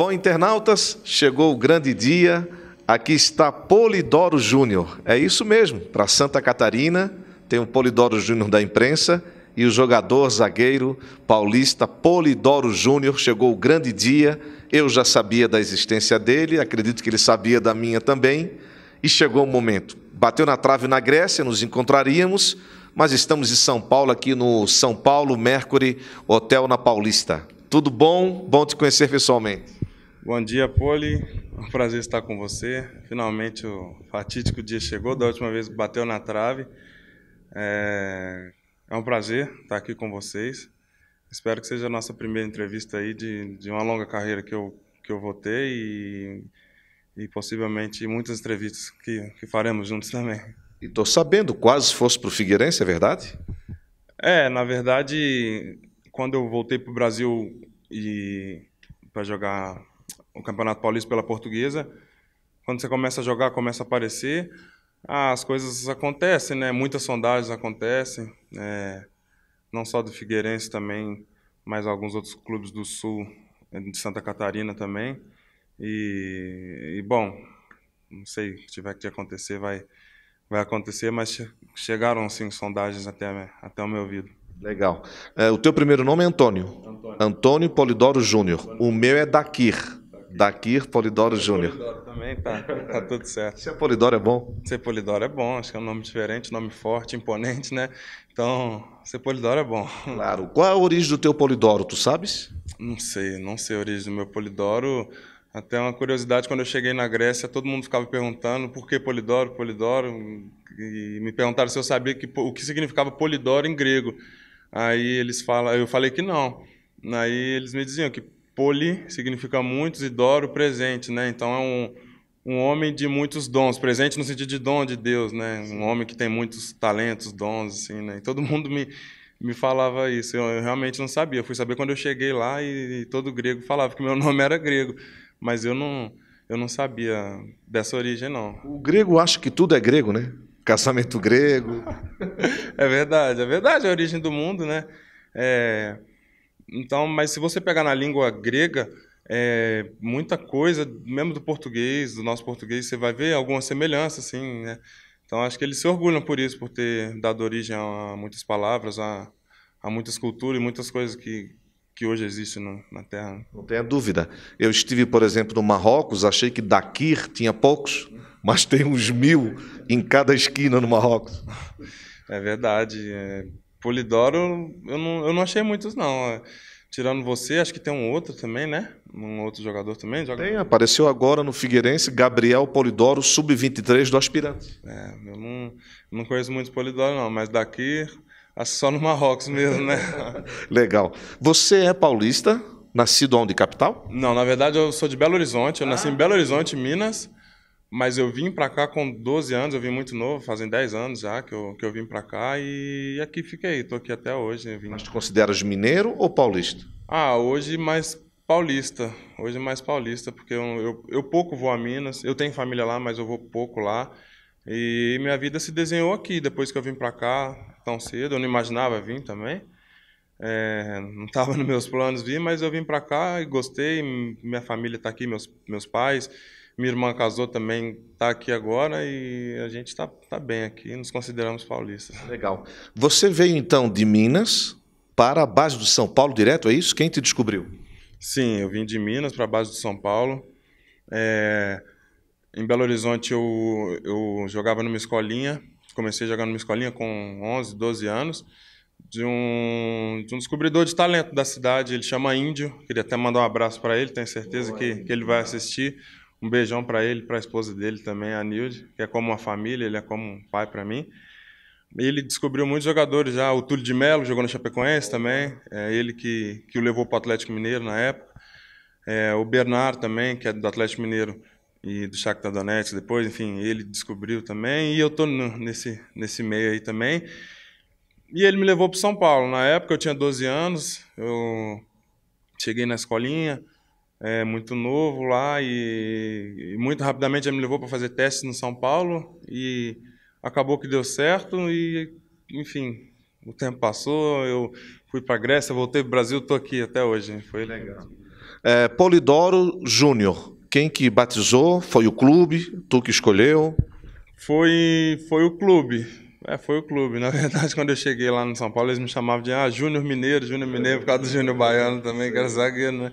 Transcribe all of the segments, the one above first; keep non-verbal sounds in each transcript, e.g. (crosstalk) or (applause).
Bom, internautas, chegou o grande dia. Aqui está Polidoro Júnior. É isso mesmo, para Santa Catarina, tem o Polidoro Júnior da imprensa e o jogador zagueiro paulista Polidoro Júnior. Chegou o grande dia. Eu já sabia da existência dele, acredito que ele sabia da minha também. E chegou o momento. Bateu na trave na Grécia, nos encontraríamos, mas estamos em São Paulo, aqui no São Paulo Mercury Hotel na Paulista. Tudo bom? Bom te conhecer pessoalmente. Bom dia, Poli. É um prazer estar com você. Finalmente o fatídico dia chegou, da última vez bateu na trave. É, é um prazer estar aqui com vocês. Espero que seja a nossa primeira entrevista aí de, de uma longa carreira que eu, que eu vou ter e, e possivelmente muitas entrevistas que, que faremos juntos também. E estou sabendo, quase fosse para o Figueirense, é verdade? É, na verdade, quando eu voltei para o Brasil e para jogar o Campeonato Paulista pela Portuguesa. Quando você começa a jogar, começa a aparecer, ah, as coisas acontecem, né? Muitas sondagens acontecem, é, não só do Figueirense também, mas alguns outros clubes do Sul, é, de Santa Catarina também. E, e bom, não sei se tiver que acontecer, vai, vai acontecer, mas chegaram sim sondagens até, até o meu ouvido. Legal. É, o teu primeiro nome é Antônio. Antônio, Antônio Polidoro Júnior. O meu é Daquir. Daqui, Polidoro Júnior. Polidoro também, tá, tá tudo certo. Ser é Polidoro é bom? Ser Polidoro é bom, acho que é um nome diferente, nome forte, imponente, né? Então, ser Polidoro é bom. Claro. Qual é a origem do teu Polidoro, tu sabes? Não sei, não sei a origem do meu Polidoro. Até uma curiosidade, quando eu cheguei na Grécia, todo mundo ficava perguntando por que Polidoro, Polidoro, e me perguntaram se eu sabia que, o que significava Polidoro em grego. Aí eles falam, eu falei que não. Aí eles me diziam que Poli significa muitos e Doro presente, né? Então é um, um homem de muitos dons, presente no sentido de dom de Deus, né? Um homem que tem muitos talentos, dons, assim, né? E todo mundo me, me falava isso. Eu, eu realmente não sabia. Eu fui saber quando eu cheguei lá e, e todo grego falava que meu (laughs) nome era grego, mas eu não eu não sabia dessa origem não. O grego acha que tudo é grego, né? Casamento grego. (laughs) é verdade, é verdade, é a origem do mundo, né? É, então, mas se você pegar na língua grega, é, muita coisa, mesmo do português, do nosso português, você vai ver alguma semelhança, assim, né? Então, acho que eles se orgulham por isso, por ter dado origem a muitas palavras, a, a muitas culturas e muitas coisas que, que hoje existem no, na Terra. Né? Não tenha dúvida. Eu estive, por exemplo, no Marrocos, achei que Dakir tinha poucos, mas tem uns mil em cada esquina no Marrocos. É verdade. É, Polidoro, eu não, eu não achei muitos, não. Tirando você, acho que tem um outro também, né? Um outro jogador também. Joga... Tem, apareceu agora no Figueirense, Gabriel Polidoro, sub-23 do Aspirante. É, eu não, não conheço muito Polidoro, não, mas daqui, só no Marrocos mesmo, né? (laughs) Legal. Você é paulista, nascido onde, capital? Não, na verdade eu sou de Belo Horizonte, eu ah. nasci em ah. Belo Horizonte, Minas, mas eu vim para cá com 12 anos, eu vim muito novo, fazem 10 anos já que eu, que eu vim para cá e aqui fiquei, estou aqui até hoje. Vim... Mas te consideras mineiro ou paulista? Ah, hoje mais paulista, hoje mais paulista, porque eu, eu, eu pouco vou a Minas, eu tenho família lá, mas eu vou pouco lá. E minha vida se desenhou aqui, depois que eu vim para cá tão cedo, eu não imaginava vir também. É, não estava (laughs) nos meus planos vir, mas eu vim para cá e gostei, minha família está aqui, meus, meus pais... Minha irmã casou também, está aqui agora e a gente está tá bem aqui, nos consideramos paulistas. Legal. Você veio então de Minas para a base do São Paulo direto, é isso? Quem te descobriu? Sim, eu vim de Minas para a base do São Paulo. É... Em Belo Horizonte eu, eu jogava numa escolinha, comecei a jogar numa escolinha com 11, 12 anos, de um, de um descobridor de talento da cidade, ele chama Índio, queria até mandar um abraço para ele, tenho certeza Boa, que, que ele vai assistir um beijão para ele, para a esposa dele também, a Nilde, que é como uma família, ele é como um pai para mim. Ele descobriu muitos jogadores já, o Túlio de Melo jogou no Chapecoense também, é ele que, que o levou para o Atlético Mineiro na época. É, o Bernard também, que é do Atlético Mineiro e do Shakhtar Donetsk depois, enfim, ele descobriu também e eu estou nesse nesse meio aí também. E ele me levou para São Paulo. Na época eu tinha 12 anos, eu cheguei na escolinha, é, muito novo lá e, e muito rapidamente ele me levou para fazer testes no São Paulo e acabou que deu certo e, enfim, o tempo passou, eu fui para a Grécia, voltei para o Brasil, estou aqui até hoje. Foi legal. É, Polidoro Júnior, quem que batizou? Foi o clube? Tu que escolheu? Foi, foi o clube. É, foi o clube. Na (laughs) verdade, quando eu cheguei lá no São Paulo, eles me chamavam de ah, Júnior Mineiro, Júnior Mineiro, por causa do Júnior Baiano também, que era zagueiro, né?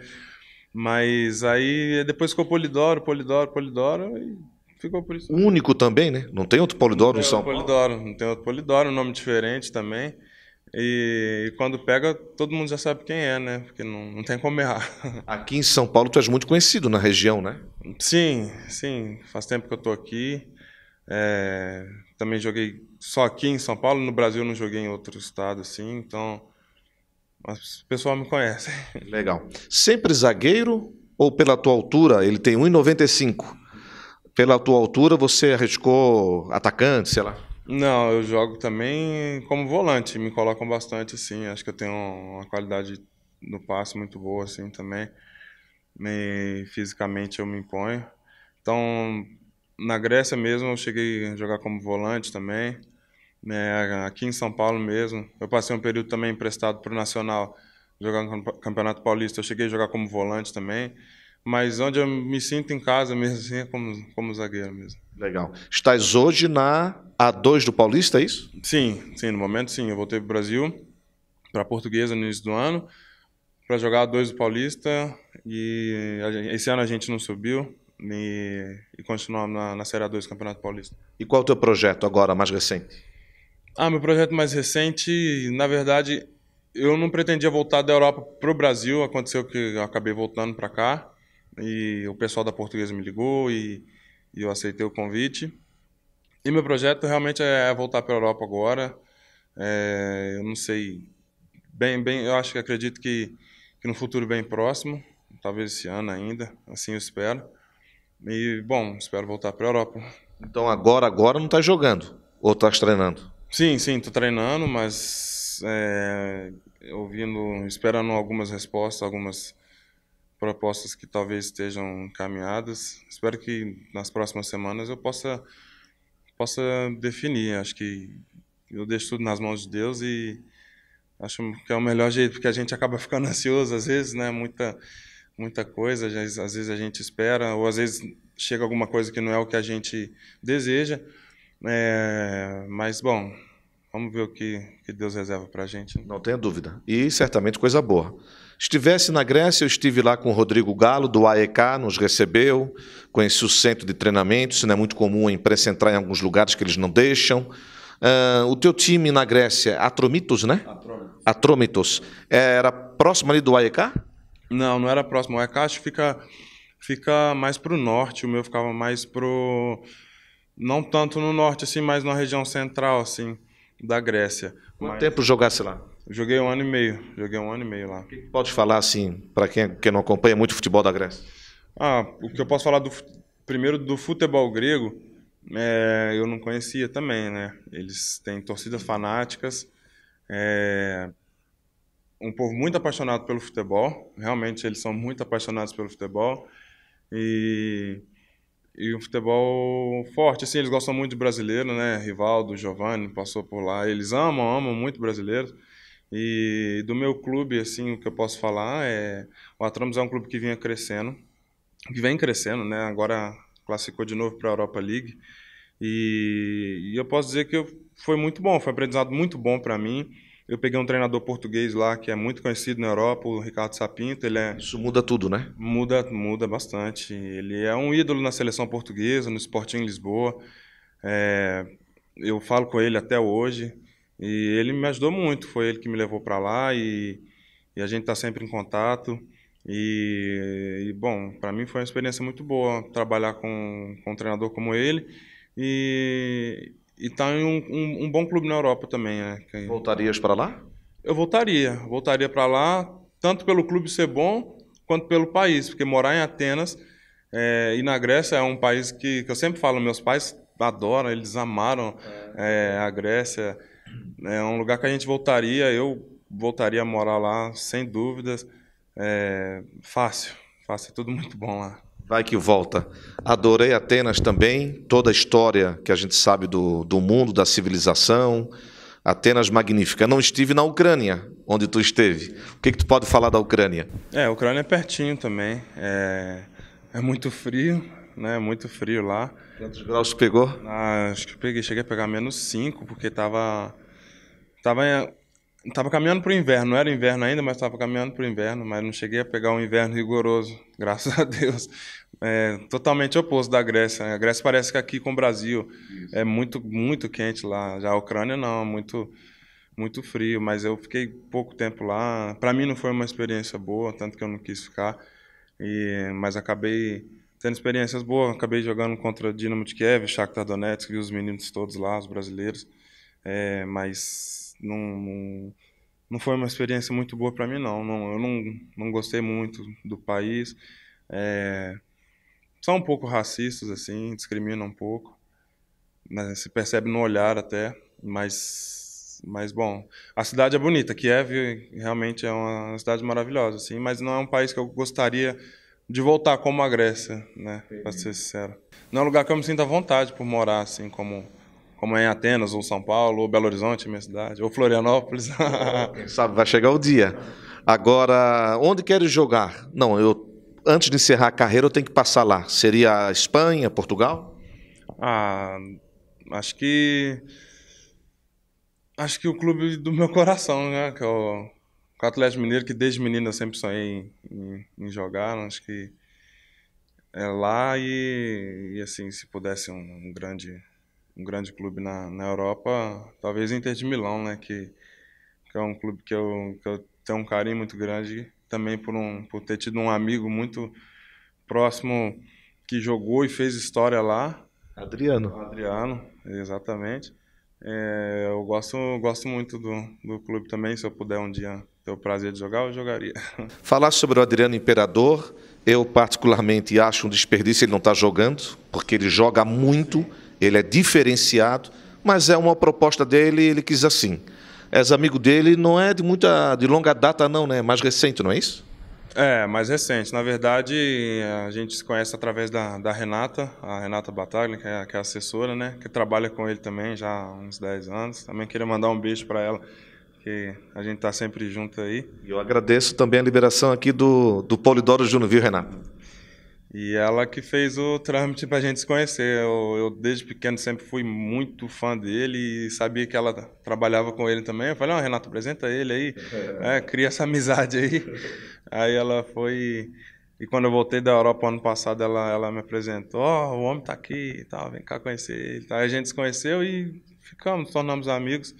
Mas aí depois ficou Polidoro, Polidoro, Polidoro e ficou por isso. Único também, né? Não tem outro Polidoro não tem em São Paulo? Polidoro, não tem outro Polidoro, um nome diferente também. E, e, quando pega, todo mundo já sabe quem é, né? Porque não, não tem como errar. (laughs) Aqui em São Paulo, tu és muito conhecido na região, né? Sim, sim. Faz tempo que eu tô aqui. É, também joguei só aqui em São Paulo. No Brasil, não joguei em outro estado, assim. Então, o pessoal me conhece. (laughs) Legal. Sempre zagueiro ou pela tua altura? Ele tem 1,95. Pela tua altura, você arriscou atacante, sei lá? Não, eu jogo também como volante. Me colocam bastante, assim. Acho que eu tenho uma qualidade no passe muito boa, assim, também. Me fisicamente eu me imponho. Então, na Grécia mesmo, eu cheguei a jogar como volante também. Né, aqui em São Paulo mesmo. Eu passei um período também emprestado para o Nacional, jogando no Campeonato Paulista. Eu cheguei a jogar como volante também. Mas onde eu me sinto em casa mesmo, assim, é como, como zagueiro mesmo. Legal. Estás hoje na A2 do Paulista, é isso? Sim, sim, no momento sim. Eu voltei para o Brasil, para a Portuguesa no início do ano, para jogar A2 do Paulista. E esse ano a gente não subiu, e, e continuamos na, na Série A2 do Campeonato Paulista. E qual é o teu projeto agora, mais recente? Ah, meu projeto mais recente, na verdade, eu não pretendia voltar da Europa para o Brasil. Aconteceu que eu acabei voltando para cá e o pessoal da Portuguesa me ligou e, e eu aceitei o convite. E meu projeto realmente é, é voltar para a Europa agora. É, eu não sei bem, bem. Eu acho que acredito que, que no futuro bem próximo, talvez esse ano ainda, assim eu espero. E bom, espero voltar para a Europa. Então agora, agora não está jogando ou está treinando? Sim, sim, estou treinando, mas é, ouvindo, esperando algumas respostas, algumas propostas que talvez estejam encaminhadas. Espero que nas próximas semanas eu possa possa definir. Acho que eu deixo tudo nas mãos de Deus e acho que é o melhor jeito, porque a gente acaba ficando (laughs) ansioso às vezes, né? Muita muita coisa, às vezes a gente espera ou às vezes chega alguma coisa que não é o que a gente deseja é, mas, bom, vamos ver o que, que Deus reserva para a gente. Né? Não tenha dúvida. E certamente coisa boa. Estivesse na Grécia, eu estive lá com o Rodrigo Galo, do AEK, nos recebeu, conheci o centro de treinamento, isso não é muito comum a imprensa entrar em alguns lugares que eles não deixam. Uh, o teu time na Grécia, Atromitos, né? Atromitos. Atromitos. Era próximo ali do AEK? Não, não era próximo. O AEK acho que fica, fica mais para o norte, o meu ficava mais para não tanto no norte, assim, mas na região central, assim, da Grécia. Quanto mas... tempo jogasse lá? Joguei um ano e meio. Joguei um ano e meio lá. O que pode falar, assim, para quem, quem não acompanha muito o futebol da Grécia? Ah, o que eu posso falar do primeiro do futebol grego, é, eu não conhecia também, né? Eles têm torcidas fanáticas, é, um povo muito apaixonado pelo futebol. Realmente, eles são muito apaixonados pelo futebol. E e um futebol forte. Assim, eles gostam muito de brasileiro, né? Rivaldo, Giovanni passou por lá. Eles amam, amam muito brasileiro. E do meu clube, assim, o que eu posso falar é o Atramos é um clube que vinha crescendo, que vem crescendo, né? Agora classificou de novo para a Europa League. E, e, eu posso dizer que foi muito bom, foi um aprendizado muito bom para mim. Eu peguei um treinador português lá que é muito conhecido na Europa, o Ricardo Sapinto. Ele é... Isso muda tudo, né? Muda, muda bastante. Ele é um ídolo na seleção portuguesa, no Sporting Lisboa. É... Eu falo com ele até hoje e ele me ajudou muito. Foi ele que me levou para lá e... e... a gente está sempre em contato. E, e bom, para mim foi uma experiência muito boa trabalhar com, com um treinador como ele. E, e está em um, um, um bom clube na Europa também. Né? Que... Voltarias para lá? Eu voltaria. Voltaria para lá, tanto pelo clube ser bom, quanto pelo país. Porque morar em Atenas é, e na Grécia é um país que, que eu sempre falo, meus pais adoram, eles amaram é, é a Grécia. É um lugar que a gente voltaria, eu voltaria a morar lá, sem dúvidas. É, fácil, fácil, é tudo muito bom lá. Vai que volta. Adorei Atenas também, toda a história que a gente sabe do, do mundo, da civilização. Atenas magnífica. Não estive na Ucrânia, onde tu esteve. O que, que tu pode falar da Ucrânia? É, a Ucrânia é pertinho também. É, é muito frio, né? Muito frio lá. Quantos graus pegou? Ah, acho que peguei, cheguei a pegar menos 5, porque tava, tava Tava caminhando pro inverno, não era inverno ainda, mas tava caminhando pro inverno, mas não cheguei a pegar um inverno rigoroso, (laughs) graças a Deus. É totalmente oposto da Grécia. A Grécia parece que aqui com o Brasil é muito muito quente lá. Já a Ucrânia não, é muito muito frio, mas eu fiquei pouco tempo lá. Para mim não foi uma experiência boa, tanto que eu não quis ficar. E mas acabei tendo experiências boas, acabei jogando contra Dinamo de Kiev, Shakhtar Donetsk, vi os meninos todos lá, os brasileiros. É, mas não, não, não foi uma experiência muito boa para mim, não. não. Eu não, não gostei muito do país. É, são um pouco racistas, assim, discriminam um pouco. Né, se percebe no olhar até, mas, mas bom. A cidade é bonita, Kiev realmente é uma cidade maravilhosa, assim, mas não é um país que eu gostaria de voltar como a Grécia, né, para ser sincero. Não é um lugar que eu me sinto à vontade por morar, assim, como como é em Atenas, ou São Paulo, ou Belo Horizonte, minha cidade, ou Florianópolis. (laughs) Sabe, vai chegar o dia. Agora, onde queres jogar? Não, eu antes de encerrar a carreira eu tenho que passar lá. Seria Espanha, Portugal? Ah, acho que acho que o clube do meu coração, né, que é o, o Atlético Mineiro, que desde menino eu sempre sonhei em, em, em jogar, né? acho que é lá e, e assim, se pudesse um, um grande um grande clube na, na Europa, talvez Inter de Milão, né? Que, que é um clube que eu, que eu tenho um carinho muito grande, também por, um, por ter tido um amigo muito próximo que jogou e fez história lá. Adriano. Adriano, exatamente. É, eu gosto, gosto muito do, do clube também. Se eu puder um dia ter o prazer de jogar, eu jogaria. (laughs) Falar sobre o Adriano Imperador, eu particularmente acho um desperdício ele não estar tá jogando, porque ele joga muito ele é diferenciado, mas é uma proposta dele, ele quis assim. És amigo dele, não é de muita, de longa data não, né? É mais recente, não é isso? É, mais recente. Na verdade, a gente se conhece através da, da Renata, a Renata Bataglia, que é, que é assessora, né? Que trabalha com ele também já há uns 10 anos. Também queria mandar um beijo para ela, que a gente está sempre junto aí. E eu agradeço também a liberação aqui do, do Polidoro Júnior, viu, Renata? E ela que fez o trâmite para a gente se conhecer. Eu, eu, desde pequeno, sempre fui muito fã dele e sabia que ela trabalhava com ele também. Eu falei, não, Renato, apresenta ele aí, (laughs) é, cria essa amizade aí. aí ela foi... E quando eu voltei da Europa ano passado, ela, ela me apresentou, ó, oh, o homem está aqui e tal, vem cá conhecer ele. Aí a gente se conheceu e ficamos, tornamos amigos.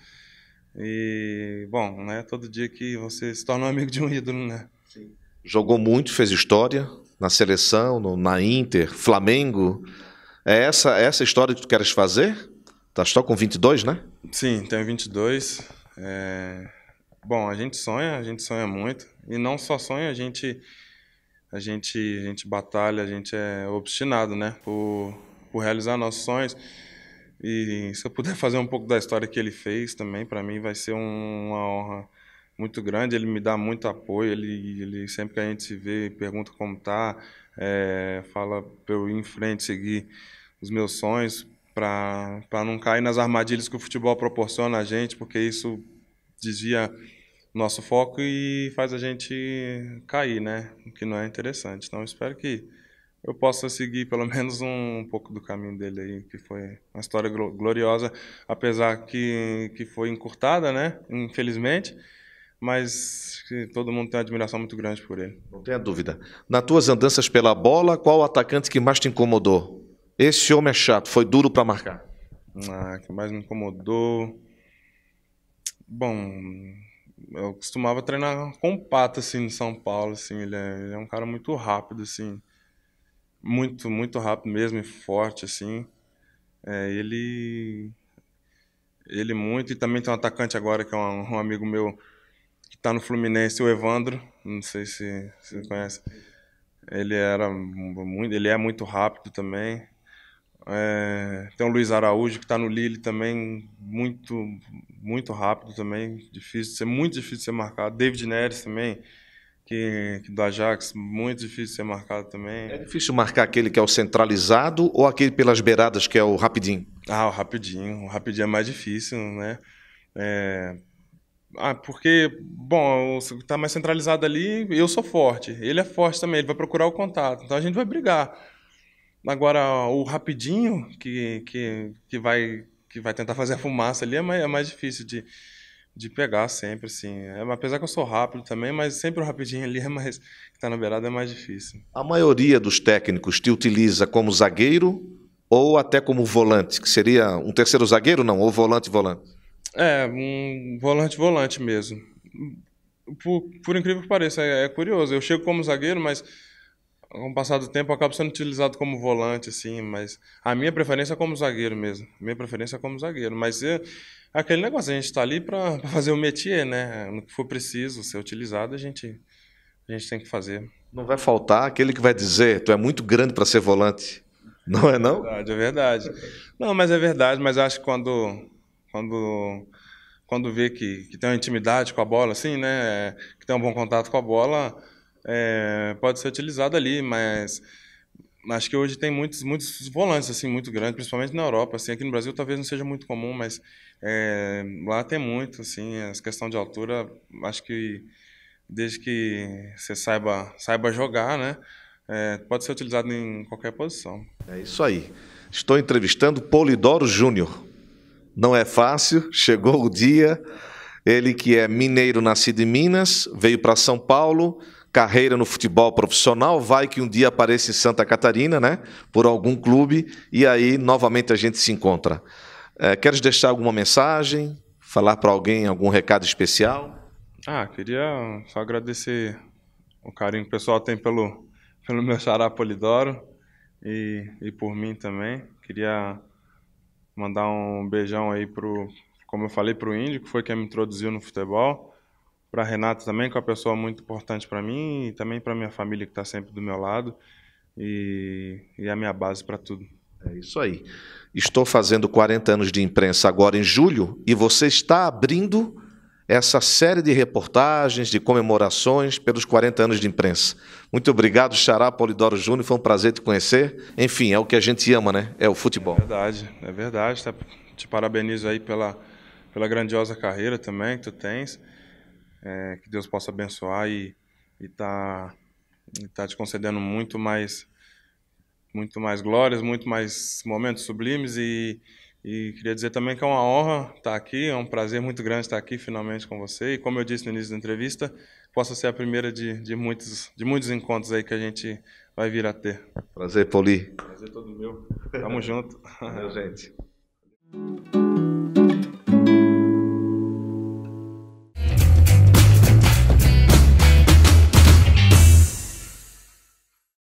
E, bom, né, todo dia que você se torna um amigo de um ídolo, né? Sim jogou muito, fez história na seleção, no, na Inter, Flamengo. É essa, essa história que tu queres fazer? Tá só com 22, né? Sim, tenho 22. É... Bom, a gente sonha, a gente sonha muito. E não só sonha, a gente a gente, a gente batalha, a gente é obstinado, né? Por, por realizar nossos sonhos. E se eu puder (laughs) fazer um pouco da história que ele fez também, para mim vai ser um, uma honra muito grande, ele me dá muito apoio, ele, ele sempre que a gente se vê, pergunta como tá, é, fala para eu ir em frente, seguir os meus sonhos, para não cair nas armadilhas que o futebol proporciona a gente, porque isso desvia nosso foco e faz a gente cair, né? O que não é interessante. Então, espero que eu possa seguir pelo (laughs) menos um, um, pouco do caminho dele aí, que foi uma história gloriosa, apesar que, que foi encurtada, né? Infelizmente mas todo mundo tem uma admiração muito grande por ele. Não tenha dúvida. Nas tuas andanças pela bola, qual o atacante que mais te incomodou? Esse homem é chato, foi duro para marcar. Ah, que mais me incomodou. Bom, eu costumava treinar com o Pato, assim, em São Paulo, assim, ele é, ele é, um cara muito rápido, assim, muito, muito rápido mesmo e forte, assim, é, ele, ele muito, e também tem um atacante agora que é um, um amigo meu, que tá no Fluminense, o Evandro, não sei se você se conhece. Ele era muito, ele é muito rápido também. É, tem o Luiz Araújo que está no Lille também, muito muito rápido também, difícil, ser muito difícil de ser marcado. David Neres também, que, que, do Ajax, muito difícil ser marcado também. É difícil marcar aquele que é o centralizado ou aquele pelas beiradas que é o rapidinho? Ah, o rapidinho, o rapidinho é mais difícil, né? É, ah, porque, bom, está mais centralizado ali, eu sou forte, ele é forte também, ele vai procurar o contato, então a gente vai brigar. Agora, o rapidinho, que, que, que, vai, que vai tentar fazer a fumaça ali, é mais, é mais difícil de, de pegar sempre, assim. É, apesar que eu sou rápido também, mas sempre o rapidinho ali é mais. que está na beirada é mais difícil. A maioria dos técnicos te utiliza como zagueiro ou até como volante, que seria um terceiro zagueiro, não, ou volante volante? É, um volante-volante mesmo. Por, por, incrível que pareça, é, é, curioso. Eu chego como zagueiro, mas com o passar do tempo eu acabo sendo utilizado como volante, assim. Mas a minha preferência é como zagueiro mesmo. Minha preferência é como zagueiro. Mas é, aquele negócio, a gente está ali para fazer o métier, né? No que for preciso ser utilizado, a gente, a gente tem que fazer. Não vai faltar aquele que vai dizer: tu é muito grande para ser volante. Não é, não? É verdade, é verdade. Não, mas é verdade, mas acho que quando quando, quando vê que, que tem uma intimidade com a bola, assim, né? Que tem um bom contato com a bola, é, pode ser utilizado ali, mas acho que hoje tem muitos, muitos volantes assim muito grandes, principalmente na Europa. Assim, aqui no Brasil talvez não seja muito comum, mas é, lá tem muito. Assim, as questão de altura, acho que desde que você saiba, saiba jogar, né, é, pode ser utilizado em qualquer posição. É isso aí. Estou entrevistando Polidoro Júnior, não é fácil, chegou o dia. Ele que é mineiro, nascido em Minas, veio para São Paulo, carreira no futebol profissional, vai que um dia apareça em Santa Catarina, né? Por algum clube, e aí novamente a gente se encontra. É, queres deixar alguma mensagem? Falar para alguém algum recado especial? Ah, queria só agradecer o carinho que o pessoal tem pelo, pelo meu xará Polidoro e, e por mim também. Queria Mandar um beijão aí pro, como eu falei, pro Índio, que foi quem me introduziu no futebol. Para Renato também, que é uma pessoa muito importante para mim e também para minha família que está sempre do meu lado e, e a minha base para tudo. É isso aí. Estou fazendo 40 anos de imprensa agora em julho e você está abrindo essa série de reportagens, de comemorações pelos 40 anos de imprensa. Muito obrigado, Xará Polidoro Júnior, foi um prazer te conhecer. Enfim, é o que a gente ama, né? É o futebol. É verdade, é verdade. Tá, te parabenizo aí pela, pela grandiosa carreira também que tu tens. É, que Deus possa abençoar e estar tá, tá te concedendo muito mais, muito mais glórias, muito mais momentos sublimes e e queria dizer também que é uma honra estar aqui, é um prazer muito grande estar aqui finalmente com você. E como eu disse no início da entrevista, possa ser a primeira de, de, muitos, de muitos encontros aí que a gente vai vir a ter. Prazer, Pauli. Prazer todo meu. Tamo junto. Valeu, gente. (laughs)